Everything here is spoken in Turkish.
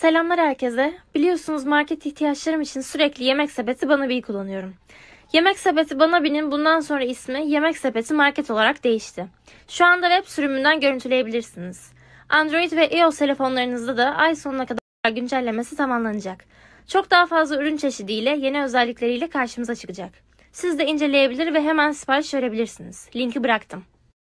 Selamlar herkese. Biliyorsunuz market ihtiyaçlarım için sürekli Yemek Sepeti Bana Banabi'yi kullanıyorum. Yemek Sepeti Bana Banabi'nin bundan sonra ismi Yemek Sepeti Market olarak değişti. Şu anda web sürümünden görüntüleyebilirsiniz. Android ve iOS telefonlarınızda da ay sonuna kadar güncellemesi tamamlanacak. Çok daha fazla ürün çeşidiyle yeni özellikleriyle karşımıza çıkacak. Siz de inceleyebilir ve hemen sipariş verebilirsiniz. Linki bıraktım.